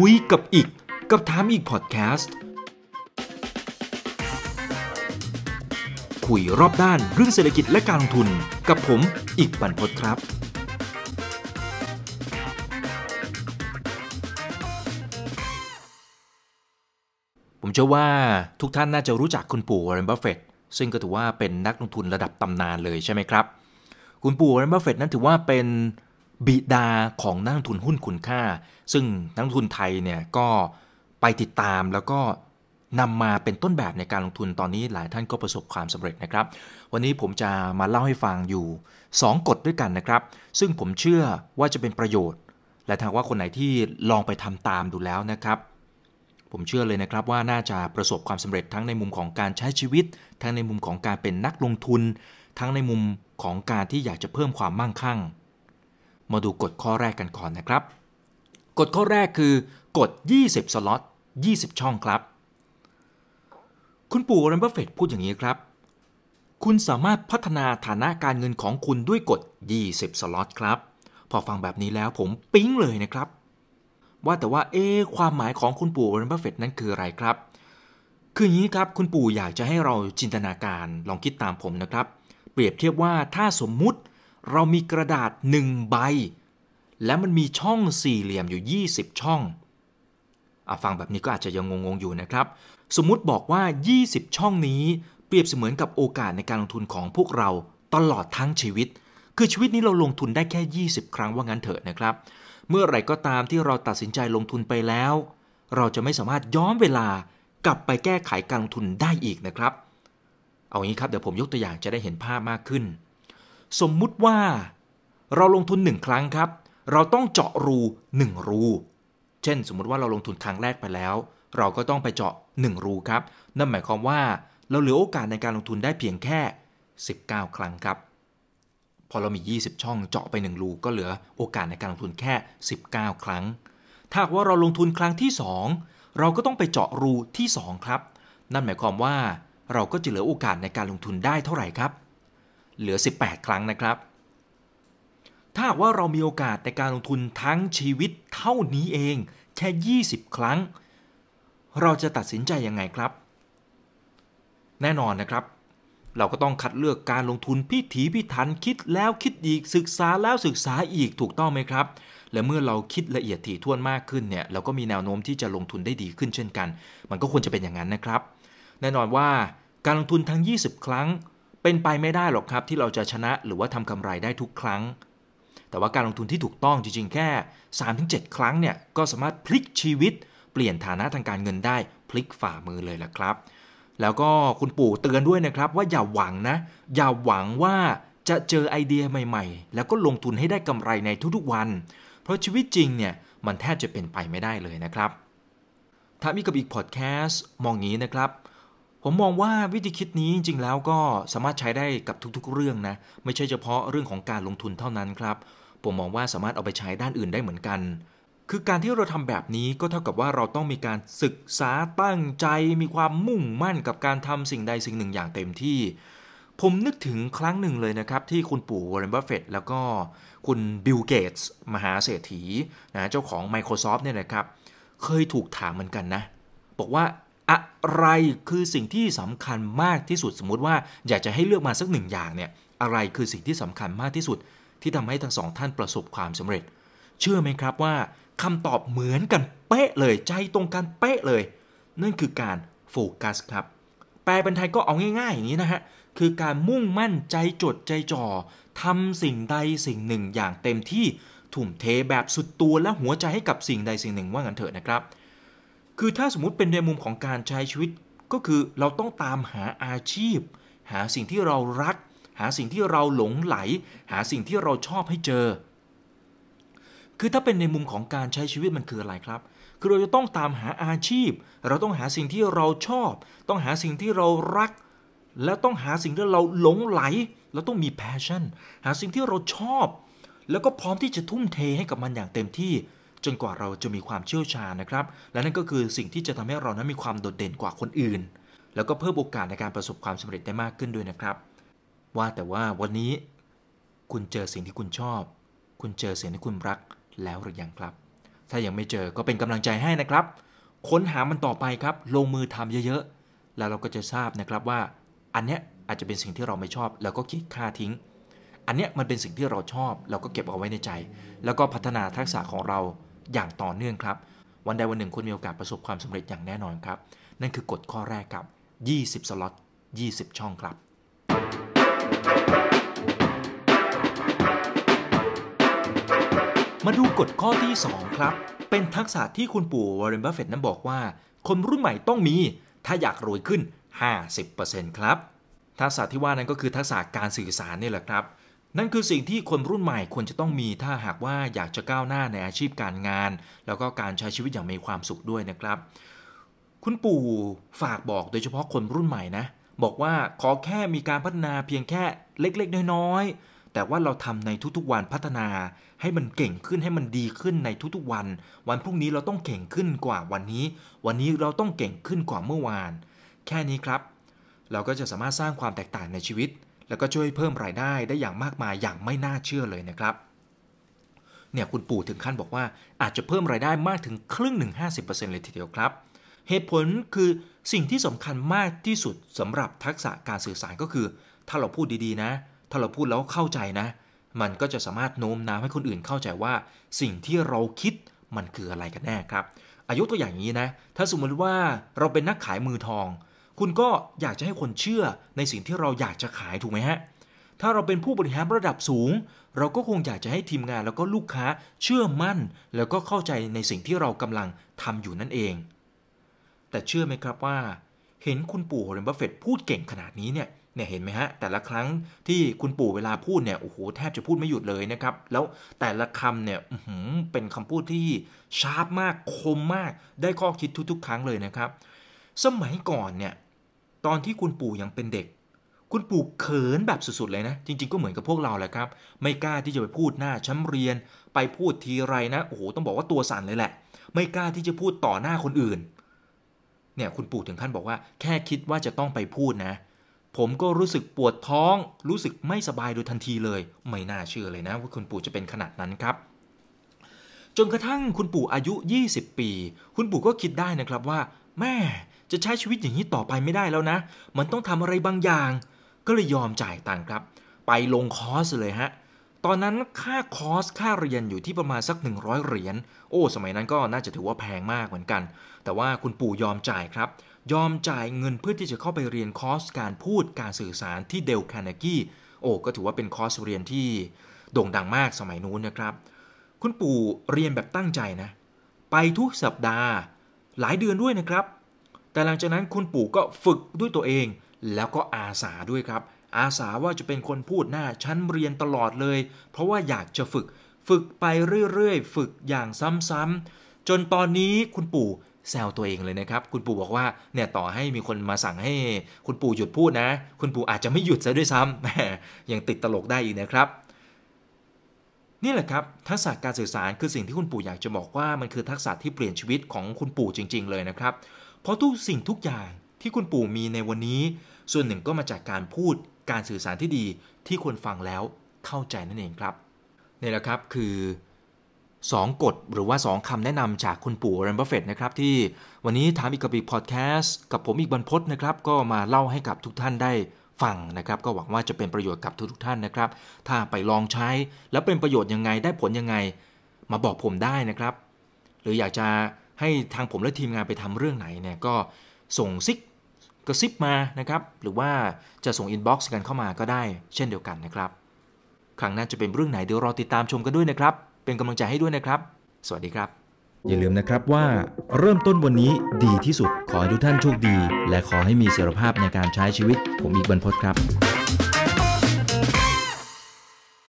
คุยกับอีกกับถามอีกพอดแคสต์คุยรอบด้านเรื่องเศรษฐกิจและการลงทุนกับผมอีกบันพครับ ผมเชื่อว่าทุกท่านน่าจะรู้จักคุณปู่วอร์เรนบัฟเฟตซึ่งก็ถือว่าเป็นนักลงทุนระดับตำนานเลยใช่ไหมครับ คุณปู่วอร์เรนบัฟเฟตนั้นถือว่าเป็นบิดาของนักทุนหุ้นคุณค่า ซึ่งนักทุนไทยเนี่ยก็ไปติดตามแล้วก็นำมาเป็นต้นแบบในการลงทุนตอนนี้หลายท่านก็ประสบความสำเร็จนะครับ วันนี้ผมจะมาเล่าให้ฟังอยู่ 2 กฎด้วยกันนะครับ ซึ่งผมเชื่อว่าจะเป็นประโยชน์ และถ้าว่าคนไหนที่ลองไปทำตามดูแล้วนะครับ ผมเชื่อเลยนะครับว่าน่าจะประสบความสำเร็จทั้งในมุมของการใช้ชีวิตทั้งในมุมของการเป็นนักลงทุน ทั้งในมุมของการที่อยากจะเพิ่มความมั่งคั่งมาดูกฎข้อแรกกันก่อนนะครับกฎข้อแรกคือกด 20 สล็อต20 ช่องครับ คุณปู่วอรนเบอร์เฟตพูดอย่างนี้ครับ คุณสามารถพัฒนาฐานะการเงินของคุณด้วยกฎ20 สล็อตครับ พอฟังแบบนี้แล้วผมปิ๊งเลยนะครับ ว่าแต่ว่าเอ๊ความหมายของคุณปู่วอรนเบอร์เฟตนั้นคืออะไรครับ คืออย่างนี้ครับคุณปู่อยากจะให้เราจินตนาการลองคิดตามผมนะครับ เปรียบเทียบว่าถ้าสมมุติเรามีกระดาษหนึ่งใบ และมันมีช่องสี่เหลี่ยมอยู่ 20 ช่องอฟังแบบนี้ก็อาจจะยังงงๆอยู่นะครับ สมมุติบอกว่า 20 ช่องนี้เปรียบเสมือนกับโอกาสในการลงทุนของพวกเราตลอดทั้งชีวิต คือชีวิตนี้เราลงทุนได้แค่20 ครั้งว่างั้นเถิดนะครับ เมื่อไรก็ตามที่เราตัดสินใจลงทุนไปแล้ว เราจะไม่สามารถย้อนเวลากลับไปแก้ไขการลงทุนได้อีกนะครับ เอางี้ครับเดี๋ยวผมยกตัวอย่างจะได้เห็นภาพมากขึ้นสมมุติว่าเราลงทุน 1 ครั้งครับ เราต้องเจาะรู 1 รู เช่นสมมุติว่าเราลงทุนครั้งแรกไปแล้ว เราก็ต้องไปเจาะ 1 รูครับ นั่นหมายความว่าเราเหลือโอกาสในการลงทุนได้เพียงแค่ 19 ครั้งครับ พอเรามี 20 ช่องเจาะไป1รูก็เหลือโอกาสในการลงทุนแค่ 19 ครั้ง ถ้าว่าเราลงทุนครั้งที่ 2 เราก็ต้องไปเจาะรูที่ 2 ครับ นั่นหมายความว่า เราก็จะเหลือโอกาสในการลงทุนได้เท่าไหร่ครับเหลือ 18 ครั้งนะครับ ถ้าว่าเรามีโอกาสในการลงทุนทั้งชีวิตเท่านี้เองแค่ 20 ครั้ง เราจะตัดสินใจยังไงครับ แน่นอนนะครับ เราก็ต้องคัดเลือกการลงทุนพิถีพิถันคิดแล้วคิดอีกศึกษาแล้วศึกษาอีกถูกต้องไหมครับ และเมื่อเราคิดละเอียดถี่ถ้วนมากขึ้นเนี่ย เราก็มีแนวโน้มที่จะลงทุนได้ดีขึ้นเช่นกัน มันก็ควรจะเป็นอย่างนั้นนะครับ แน่นอนว่าการลงทุนทั้ง 20 ครั้งเป็นไปไม่ได้หรอกครับที่เราจะชนะหรือว่าทำกำไรได้ทุกครั้ง แต่ว่าการลงทุนที่ถูกต้องจริง ๆ แค่3-7ครั้งเนี่ยก็สามารถพลิกชีวิต เปลี่ยนฐานะทางการเงินได้ พลิกฝ่ามือเลยละครับ แล้วก็คุณปู่เตือนด้วยนะครับ ว่าอย่าหวังนะ อย่าหวังว่าจะเจอไอเดียใหม่ๆ แล้วก็ลงทุนให้ได้กำไรในทุกๆวัน เพราะชีวิตจริงเนี่ยมันแทบจะเป็นไปไม่ได้เลยนะครับถามีกับอีกพอดแคสต์มองงี้นะครับผมมองว่าวิธีคิดนี้จริงๆแล้วก็สามารถใช้ได้กับทุกๆ เรื่องนะไม่ใช่เฉพาะเรื่องของการลงทุนเท่านั้นครับผมมองว่าสามารถเอาไปใช้ด้านอื่นได้เหมือนกัน คือการที่เราทำแบบนี้ก็เท่ากับว่าเราต้องมีการศึกษาตั้งใจมีความมุ่งมั่นกับการทำสิ่งใดสิ่งหนึ่งอย่างเต็มที่ ผมนึกถึงครั้งหนึ่งเลยนะครับที่คุณปู่วอร์เรนบัฟเฟตแล้วก็คุณบิลเกตส์มหาเศรษฐีนะเจ้าของ Microsoft เนี่ยนะครับเคยถูกถามเหมือนกันนะบอกว่าอะไรคือสิ่งที่สำคัญมากที่สุดสมมุติว่า อยากจะให้เลือกมาสักหนึ่งอย่างเนี่ยอะไรคือสิ่งที่สำคัญมากที่สุด ที่ทำให้ทั้งสองท่านประสบความสำเร็จ เชื่อไหมครับว่า คำตอบเหมือนกันเป๊ะเลยใจตรงกันเป๊ะเลยนั่นคือการโฟกัสครับ แปลเป็นไทยก็เอาง่ายๆอย่างนี้นะฮะ คือการมุ่งมั่นใจจดใจจ่อทำสิ่งใดสิ่งหนึ่งอย่างเต็มที่ทุ่มเทแบบสุดตัว และหัวใจให้กับสิ่งใดสิ่งหนึ่งว่างันเถอะนะครับคือถ้าสมมติเป็นในมุมของการใช้ชีวิตก็คือเราต้องตามหาอาชีพ หาสิ่งที่เรารัก หาสิ่งที่เราหลงไหล หาสิ่งที่เราชอบให้เจอ คือถ้าเป็นในมุมของการใช้ชีวิตมันคืออะไรครับคือเราจะต้องตามหาอาชีพ เราต้องหาสิ่งที่เราชอบ ต้องหาสิ่งที่เรารัก และต้องหาสิ่งที่เราหลงไหลเราต้องมีแพชชั่น หาสิ่งที่เราชอบ แล้วก็พร้อมที่จะทุ่มเทให้กับมันอย่างเต็มที่จนกว่าเราจะมีความเชี่ยวชาญนะครับ และนั่นก็คือสิ่งที่จะทำให้เรานั้นมีความโดดเด่นกว่าคนอื่น แล้วก็เพิ่มโอกาสในการประสบความสำเร็จได้มากขึ้นด้วยนะครับ ว่าแต่ว่าวันนี้คุณเจอสิ่งที่คุณชอบ คุณเจอสิ่งที่คุณรักแล้วหรือยังครับ ถ้ายังไม่เจอก็เป็นกำลังใจให้นะครับ ค้นหามันต่อไปครับ ลงมือทำเยอะๆ แล้วเราก็จะทราบนะครับว่า อันเนี้ยอาจจะเป็นสิ่งที่เราไม่ชอบแล้วก็คิดค่าทิ้ง อันเนี้ยมันเป็นสิ่งที่เราชอบ เราก็เก็บเอาไว้ในใจ แล้วก็พัฒนาทักษะของเราอย่างต่อเนื่องครับวันใดวันหนึ่งคุณมีโอกาสประสบความสำเร็จอย่างแน่นอนครับ นั่นคือกฎข้อแรกครับ 20 สล็อต20 ช่องครับ มาดูกฎข้อที่ 2 ครับ เป็นทักษะที่คุณปู่วอร์เรนเบรฟเฟตนั้นบอกว่า คนรุ่นใหม่ต้องมีถ้าอยากรวยขึ้น 50%ครับ ทักษะที่ว่านั้นก็คือทักษะการสื่อสารนี่แหละครับนั่นคือสิ่งที่คนรุ่นใหม่ควรจะต้องมี ถ้าหากว่าอยากจะก้าวหน้าในอาชีพการงาน แล้วก็การใช้ชีวิตอย่างมีความสุขด้วยนะครับ คุณปู่ฝากบอกโดยเฉพาะคนรุ่นใหม่นะ บอกว่าขอแค่มีการพัฒนาเพียงแค่เล็กๆ น้อยๆแต่ว่าเราทำในทุกๆวันพัฒนา ให้มันเก่งขึ้นให้มันดีขึ้นในทุกๆวัน วันพรุ่งนี้เราต้องเก่งขึ้นกว่าวันนี้ วันนี้เราต้องเก่งขึ้นกว่าเมื่อวาน แค่นี้ครับ เราก็จะสามารถสร้างความแตกต่างในชีวิตแล้วก็ช่วยเพิ่มรายได้ได้อย่างมากมายอย่างไม่น่าเชื่อเลยนะครับ เนี่ยคุณปู่ถึงขั้นบอกว่าอาจจะเพิ่มรายได้มากถึงครึ่งหนึ่งห้าสิเลยทีเดียวครับ เหตุผลคือสิ่งที่สำคัญมากที่สุดสำหรับทักษะการสื่อสารก็คือ ถ้าเราพูดดีๆนะ ถ้าเราพูดแล้วเข้าใจนะ มันก็จะสามารถโน้มน้าวให้คนอื่นเข้าใจว่าสิ่งที่เราคิดมันคืออะไรกันแน่ครับ อายุตัวอย่างนี้นะถ้าสมมติว่าเราเป็นนักขายมือทองคุณก็อยากจะให้คนเชื่อในสิ่งที่เราอยากจะขายถูกไหมฮะ ถ้าเราเป็นผู้บริหารระดับสูง เราก็คงอยากจะให้ทีมงานแล้วก็ลูกค้าเชื่อมั่น แล้วก็เข้าใจในสิ่งที่เรากำลังทำอยู่นั่นเอง แต่เชื่อไหมครับว่า เห็นคุณปู่โฮเรนบัฟเฟตพูดเก่งขนาดนี้เนี่ย เนี่ยเห็นไหมฮะแต่ละครั้งที่คุณปู่เวลาพูดเนี่ยโอ้โหแทบจะพูดไม่หยุดเลยนะครับ แล้วแต่ละคำเนี่ยเป็นคำพูดที่ชาร์ปมากคมมากได้ข้อคิดทุกๆ ครั้งเลยนะครับสมัยก่อนเนี่ย ตอนที่คุณปู่ยังเป็นเด็ก คุณปู่เขินแบบสุดๆเลยนะจริง ๆก็เหมือนกับพวกเราแหละครับ ไม่กล้าที่จะไปพูดหน้าชั้นเรียนไปพูดทีไรนะโอ้โหต้องบอกว่าตัวสั่นเลยแหละ ไม่กล้าที่จะพูดต่อหน้าคนอื่น เนี่ยคุณปู่ถึงขั้นบอกว่า แค่คิดว่าจะต้องไปพูดนะ ผมก็รู้สึกปวดท้อง รู้สึกไม่สบายโดยทันทีเลย ไม่น่าเชื่อเลยนะ ว่าคุณปู่จะเป็นขนาดนั้นครับ จนกระทั่งคุณปู่อายุ20ปี คุณปู่ก็คิดได้นะครับว่าแม่จะใช้ชีวิตอย่างนี้ต่อไปไม่ได้แล้วนะ มันต้องทำอะไรบางอย่าง ก็เลยยอมจ่ายตังค์ครับ ไปลงคอร์สเลยฮะ ตอนนั้นค่าคอร์สค่าเรียนอยู่ที่ประมาณสัก 100เหรียญ โอ้ สมัยนั้นก็น่าจะถือว่าแพงมากเหมือนกัน แต่ว่าคุณปู่ยอมจ่ายครับ ยอมจ่ายเงินเพื่อที่จะเข้าไปเรียนคอร์สการพูดการสื่อสารที่เดลคานากี้โอ้ ก็ถือว่าเป็นคอร์สเรียนที่โด่งดังมากสมัยนู้นนะครับ คุณปู่เรียนแบบตั้งใจนะ ไปทุกสัปดาห์ หลายเดือนด้วยนะครับแต่หลังจากนั้นคุณปู่ก็ฝึกด้วยตัวเอง แล้วก็อาสาด้วยครับ อาสาว่าจะเป็นคนพูดหน้าชั้นเรียนตลอดเลย เพราะว่าอยากจะฝึกฝึกไปเรื่อยๆฝึกอย่างซ้ำๆจนตอนนี้คุณปู่แซวตัวเองเลยนะครับ คุณปู่บอกว่าเนี่ยต่อให้มีคนมาสั่งให้คุณปู่หยุดพูดนะ คุณปู่อาจจะไม่หยุดซะด้วยซ้ำยังติดตลกได้อีกนะครับนี่แหละครับ ทักษะการสื่อสารคือสิ่งที่คุณปู่อยากจะบอกว่ามันคือทักษะที่เปลี่ยนชีวิตของคุณปู่จริงๆ เลยนะครับเพราะทุกสิ่งทุกอย่างที่คุณปู่มีในวันนี้ ส่วนหนึ่งก็มาจากการพูดการสื่อสารที่ดี ที่คนฟังแล้วเข้าใจนั่นเองครับนี่แหละครับคือ 2กฎหรือว่า 2 คำแนะนำจากคุณปู่เรนเบอร์เฟตนะครับ ที่วันนี้ถามอีกกับอีกพอดแคสต์กับผมอีกบรรพศนะครับ ก็มาเล่าให้กับทุกท่านได้ฟังนะครับ ก็หวังว่าจะเป็นประโยชน์กับทุกๆ ท่านนะครับ ถ้าไปลองใช้แล้วเป็นประโยชน์ยังไงได้ผลยังไงมาบอกผมได้นะครับ หรืออยากจะให้ทางผมและทีมงานไปทำเรื่องไหนเนี่ยก็ส่งซิกกระซิบมานะครับ หรือว่าจะส่งอินบ็อกซ์กันเข้ามาก็ได้ เช่นเดียวกันนะครับครั้งหน้าจะเป็นเรื่องไหนเดี๋ยวรอติดตามชมกันด้วยนะครับเป็นกำลังใจให้ด้วยนะครับ สวัสดีครับ อย่าลืมนะครับว่า เริ่มต้นวันนี้ดีที่สุด ขอให้ทุกท่านโชคดี และขอให้มีเสรีภาพในการใช้ชีวิต ผมอีกบรรพศครับ